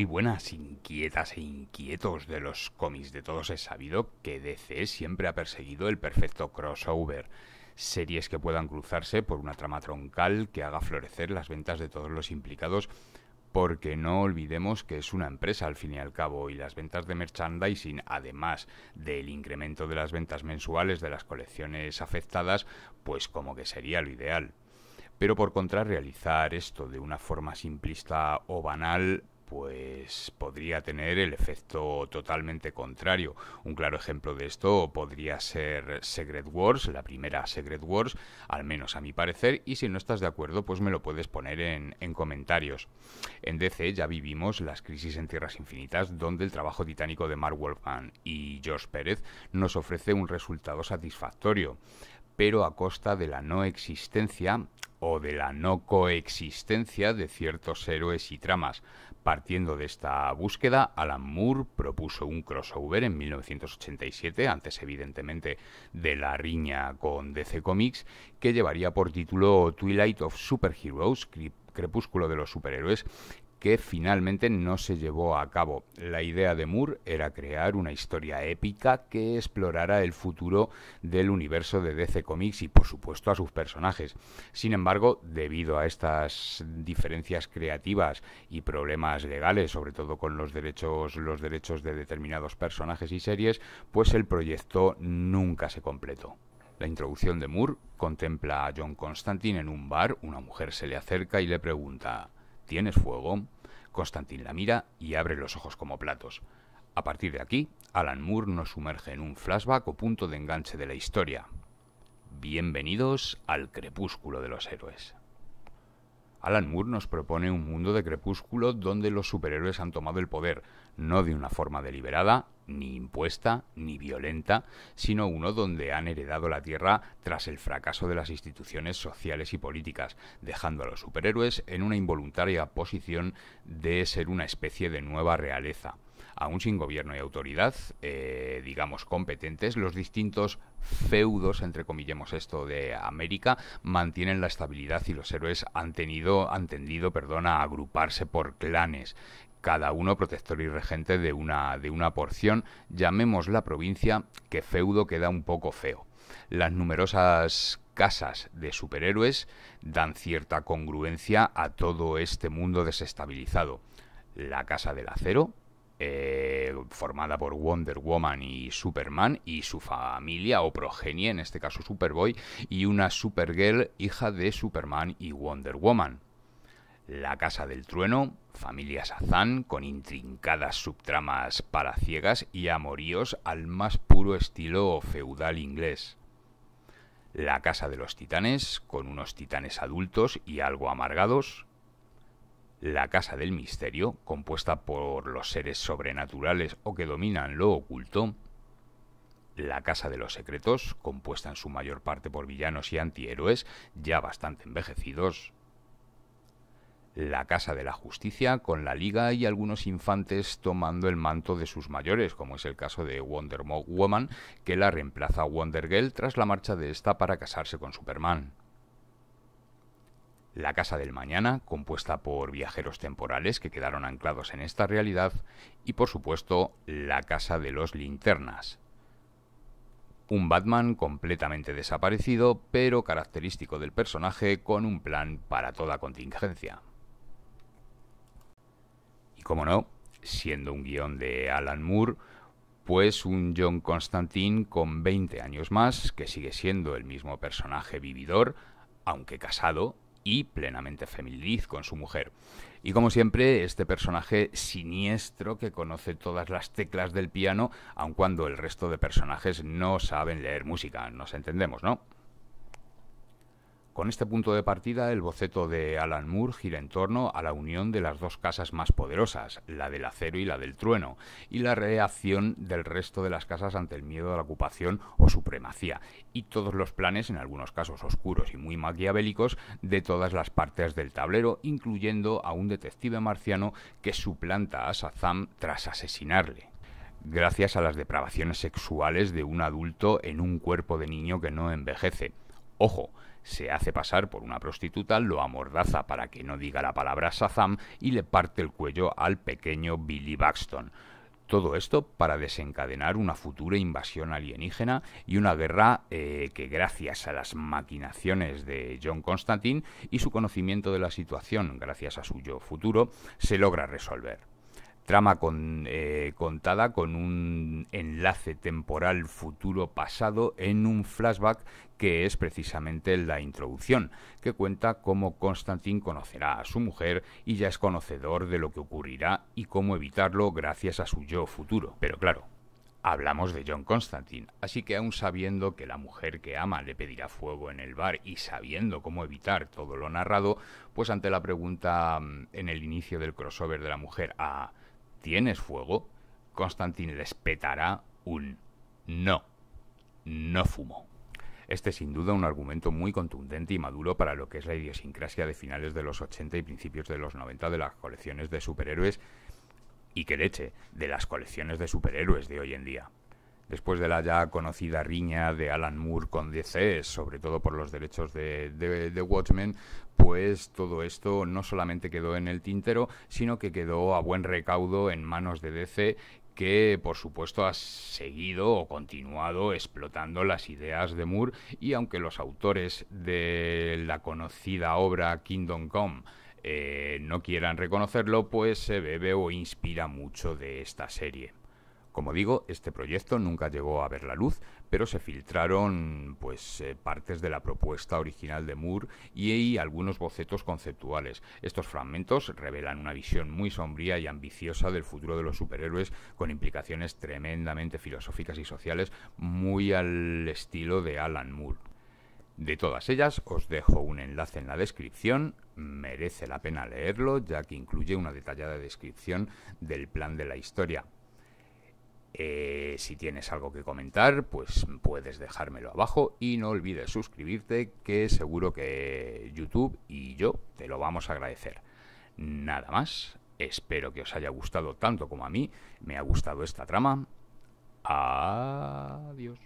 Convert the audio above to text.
muy buenas, inquietas e inquietos de los cómics de todos es sabido que DC siempre ha perseguido el perfecto crossover, series que puedan cruzarse por una trama troncal que haga florecer las ventas de todos los implicados, porque no olvidemos que es una empresa al fin y al cabo y las ventas de merchandising, además del incremento de las ventas mensuales de las colecciones afectadas, pues como que sería lo ideal. Pero por contra, realizar esto de una forma simplista o banal pues podría tener el efecto totalmente contrario. Un claro ejemplo de esto podría ser Secret Wars, la primera Secret Wars, al menos a mi parecer, y si no estás de acuerdo, pues me lo puedes poner en, comentarios. En DC ya vivimos las crisis en Tierras Infinitas, donde el trabajo titánico de Mark Wolfman y George Pérez nos ofrece un resultado satisfactorio pero a costa de la no existencia o de la no coexistencia de ciertos héroes y tramas. Partiendo de esta búsqueda, Alan Moore propuso un crossover en 1987, antes evidentemente de la riña con DC Comics, que llevaría por título Twilight of Superheroes, Crepúsculo de los Superhéroes, que finalmente no se llevó a cabo. La idea de Moore era crear una historia épica que explorara el futuro del universo de DC Comics y por supuesto a sus personajes. Sin embargo, debido a estas diferencias creativas y problemas legales, sobre todo con los derechos los derechos de determinados personajes y series, pues el proyecto nunca se completó. La introducción de Moore contempla a John Constantine en un bar, una mujer se le acerca y le pregunta ¿Tienes fuego? Constantin la mira y abre los ojos como platos. A partir de aquí, Alan Moore nos sumerge en un flashback o punto de enganche de la historia. Bienvenidos al crepúsculo de los héroes. Alan Moore nos propone un mundo de crepúsculo donde los superhéroes han tomado el poder, no de una forma deliberada, ni impuesta ni violenta, sino uno donde han heredado la tierra tras el fracaso de las instituciones sociales y políticas, dejando a los superhéroes en una involuntaria posición de ser una especie de nueva realeza. Aún sin gobierno y autoridad, eh, digamos competentes, los distintos feudos, entre comillemos esto, de América, mantienen la estabilidad y los héroes han tenido, han tendido, perdona, a agruparse por clanes, cada uno protector y regente de una, porción, llamemos la provincia, que feudo queda un poco feo. Las numerosas casas de superhéroes dan cierta congruencia a todo este mundo desestabilizado. La Casa del Acero, eh, formada por Wonder Woman y Superman y su familia o progenie, en este caso Superboy, y una Supergirl, hija de Superman y Wonder Woman. La Casa del Trueno, Familia Sazán, con intrincadas subtramas para ciegas y amoríos al más puro estilo feudal inglés. La Casa de los Titanes, con unos titanes adultos y algo amargados. La Casa del Misterio, compuesta por los seres sobrenaturales o que dominan lo oculto. La Casa de los Secretos, compuesta en su mayor parte por villanos y antihéroes, ya bastante envejecidos la Casa de la Justicia con la Liga y algunos infantes tomando el manto de sus mayores, como es el caso de Wonder Woman, que la reemplaza a Wonder Girl tras la marcha de esta para casarse con Superman. La Casa del Mañana, compuesta por viajeros temporales que quedaron anclados en esta realidad, y por supuesto la Casa de los Linternas, un Batman completamente desaparecido, pero característico del personaje con un plan para toda contingencia como no, siendo un guión de Alan Moore, pues un John Constantine con 20 años más, que sigue siendo el mismo personaje vividor, aunque casado y plenamente feliz con su mujer. Y como siempre, este personaje siniestro que conoce todas las teclas del piano, aun cuando el resto de personajes no saben leer música, nos entendemos, ¿no? Con este punto de partida, el boceto de Alan Moore gira en torno a la unión de las dos casas más poderosas, la del acero y la del trueno, y la reacción del resto de las casas ante el miedo a la ocupación o supremacía, y todos los planes, en algunos casos oscuros y muy maquiavélicos, de todas las partes del tablero, incluyendo a un detective marciano que suplanta a Sazam tras asesinarle gracias a las depravaciones sexuales de un adulto en un cuerpo de niño que no envejece. Ojo, se hace pasar por una prostituta, lo amordaza para que no diga la palabra Sazam y le parte el cuello al pequeño Billy Baxton. Todo esto para desencadenar una futura invasión alienígena y una guerra eh, que gracias a las maquinaciones de John Constantine y su conocimiento de la situación gracias a su yo futuro se logra resolver. Trama eh, contada con un enlace temporal futuro-pasado en un flashback que es precisamente la introducción, que cuenta cómo Constantine conocerá a su mujer y ya es conocedor de lo que ocurrirá y cómo evitarlo gracias a su yo futuro. Pero claro, hablamos de John Constantine, así que aún sabiendo que la mujer que ama le pedirá fuego en el bar y sabiendo cómo evitar todo lo narrado, pues ante la pregunta mm, en el inicio del crossover de la mujer a ¿Tienes fuego? Constantine respetará un no. No fumo. Este es sin duda un argumento muy contundente y maduro para lo que es la idiosincrasia de finales de los 80 y principios de los 90 de las colecciones de superhéroes y que leche, de las colecciones de superhéroes de hoy en día después de la ya conocida riña de Alan Moore con DC, sobre todo por los derechos de, Watchmen, pues todo esto no solamente quedó en el tintero, sino que quedó a buen recaudo en manos de DC que por supuesto ha seguido o continuado explotando las ideas de Moore y aunque los autores de la conocida obra Kingdom Come eh, no quieran reconocerlo, pues se bebe o inspira mucho de esta serie. Como digo, este proyecto nunca llegó a ver la luz, pero se filtraron pues eh, partes de la propuesta original de Moore y, y, algunos bocetos conceptuales. Estos fragmentos revelan una visión muy sombría y ambiciosa del futuro de los superhéroes con implicaciones tremendamente filosóficas y sociales muy al estilo de Alan Moore. De todas ellas os dejo un enlace en la descripción, merece la pena leerlo ya que incluye una detallada descripción del plan de la historia, eh, si tienes algo que comentar, pues puedes dejármelo abajo y no olvides suscribirte, que seguro que YouTube y yo te lo vamos a agradecer. Nada más, espero que os haya gustado tanto como a mí me ha gustado esta trama. Adiós.